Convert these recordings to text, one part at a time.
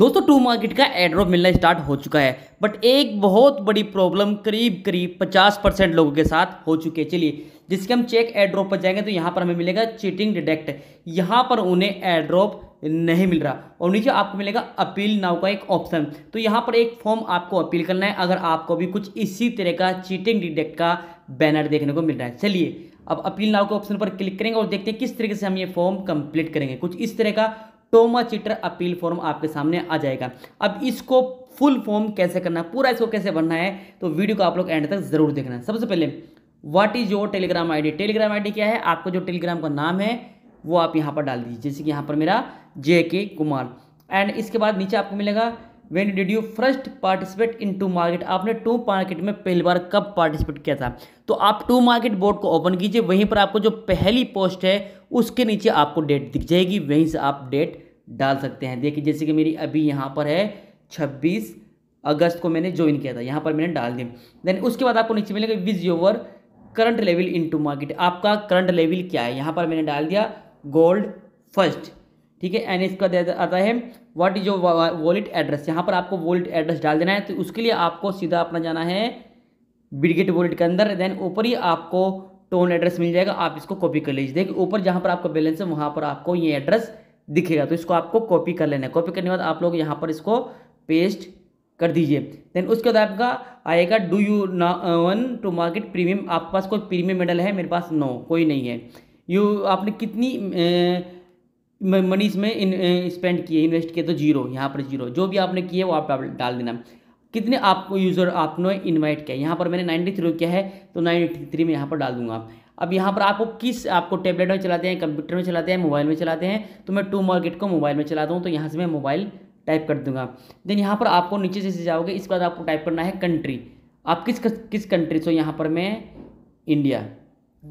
दोस्तों Tomarket का airdrop मिलना स्टार्ट हो चुका है बट एक बहुत बड़ी प्रॉब्लम करीब करीब 50 परसेंट लोगों के साथ हो चुकी है चलिए जिसके हम चेक एड्रॉप पर जाएंगे तो यहाँ पर हमें मिलेगा चीटिंग डिटेक्ट यहाँ पर उन्हें एड्रॉप नहीं मिल रहा और नीचे आपको मिलेगा अपील नाव का एक ऑप्शन तो यहाँ पर एक फॉर्म आपको अपील करना है अगर आपको भी कुछ इसी तरह का चीटिंग डिटेक्ट का बैनर देखने को मिल रहा है चलिए अब अपील नाव के ऑप्शन पर क्लिक करेंगे और देखते हैं किस तरीके से हम ये फॉर्म कंप्लीट करेंगे कुछ इस तरह का टोमा चिटर अपील फॉर्म आपके सामने आ जाएगा अब इसको फुल फॉर्म कैसे करना है पूरा इसको कैसे भरना है तो वीडियो को आप लोग एंड तक जरूर देखना है सबसे पहले what is your Telegram ID Telegram ID क्या है आपको जो टेलीग्राम का नाम है वो आप यहाँ पर डाल दीजिए जैसे कि यहाँ पर मेरा जे के कुमार एंड इसके बाद नीचे आपको मिलेगा when did you first participate in Tomarket आपने टू मार्केट में पहली बार कब पार्टिसिपेट किया था तो आप टू मार्केट बोर्ड को ओपन कीजिए वहीं पर आपको जो पहली पोस्ट है उसके नीचे आपको डेट दिख जाएगी वहीं से आप डेट डाल सकते हैं देखिए जैसे कि मेरी अभी यहाँ पर है छब्बीस अगस्त को मैंने ज्वाइन किया था यहाँ पर मैंने डाल दिया देन उसके बाद आपको नीचे मिलेगा which your current level in Tomarket आपका करंट लेवल क्या है यहाँ पर मैंने डाल दिया गोल्ड फर्स्ट ठीक है एंड इसका आता है what is your wallet address यहाँ पर आपको वॉलेट एड्रेस डाल देना है तो उसके लिए आपको सीधा अपना जाना है ब्रिगेट वॉलेट के अंदर देन ऊपर ही आपको टोन एड्रेस मिल जाएगा आप इसको कॉपी कर लीजिए देखिए ऊपर जहाँ पर आपका बैलेंस है वहाँ पर आपको ये एड्रेस दिखेगा तो इसको आपको कॉपी कर लेना है कॉपी करने के बाद आप लोग यहाँ पर इसको पेस्ट कर दीजिए देन उसके बाद आपका आएगा do you own Tomarket premium आपके पास कोई प्रीमियम मेडल है मेरे पास नो कोई नहीं है यू आपने कितनी मनी इसमें स्पेंड किए इन्वेस्ट किए तो जीरो यहाँ पर जीरो जो भी आपने किए वो आप डाल देना कितने आपको यूज़र आपने इनवाइट किया यहाँ पर मैंने नाइन्टी थ्री किया है तो नाइन्टी थ्री में यहाँ पर डाल दूंगा अब यहाँ पर आपको किस आपको टैबलेट में चलाते हैं कंप्यूटर में चलाते हैं मोबाइल में चलाते हैं तो मैं टू मार्केट को मोबाइल में चलाता हूँ तो यहाँ से मैं मोबाइल टाइप कर दूंगा देन यहाँ पर आपको नीचे जैसे जाओगे इसके बाद आपको टाइप करना है कंट्री आप किस किस कंट्री से हो यहाँ पर मैं इंडिया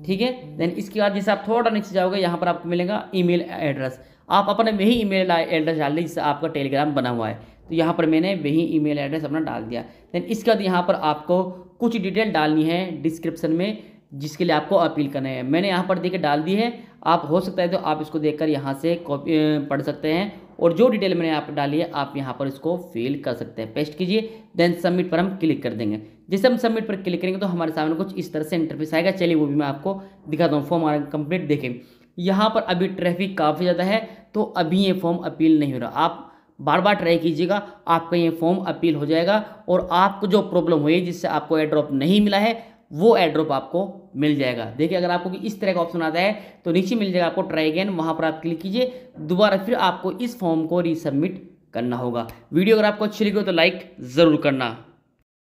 ठीक है देन इसके बाद जैसे आप थोड़ा नीचे जाओगे यहाँ पर आपको मिलेगा ईमेल एड्रेस आप अपने वही ईमेल एड्रेस डाल दें जिससे आपका टेलीग्राम बना हुआ है तो यहाँ पर मैंने वही ईमेल एड्रेस अपना डाल दिया देन इसके बाद यहाँ पर आपको कुछ डिटेल डालनी है डिस्क्रिप्शन में जिसके लिए आपको अपील करना है मैंने यहाँ पर देखे डाल दी है आप हो सकता है तो आप इसको देखकर यहाँ से कॉपी पढ़ सकते हैं और जो डिटेल मैंने यहाँ पर डाली है आप यहाँ पर इसको फिल कर सकते हैं पेस्ट कीजिए देन सबमिट पर हम क्लिक कर देंगे जैसे हम सबमिट पर क्लिक करेंगे तो हमारे सामने कुछ इस तरह से इंटरफेस आएगा चलिए वो भी मैं आपको दिखाता हूँ फॉर्म हमारा कंप्लीट देखें यहाँ पर अभी ट्रैफिक काफ़ी ज़्यादा है तो अभी ये फॉर्म अपील नहीं हो रहा आप बार बार ट्राई कीजिएगा आपका ये फॉर्म अपील हो जाएगा और आपको जो प्रॉब्लम हुई जिससे आपको एड्रॉप नहीं मिला है वो एड्रॉप आपको मिल जाएगा देखिए अगर आपको इस तरह का ऑप्शन आता है तो नीचे मिल जाएगा आपको ट्राई अगेन वहाँ पर आप क्लिक कीजिए दोबारा फिर आपको इस फॉर्म को रिसबमिट करना होगा वीडियो अगर आपको अच्छी लगी हो तो लाइक ज़रूर करना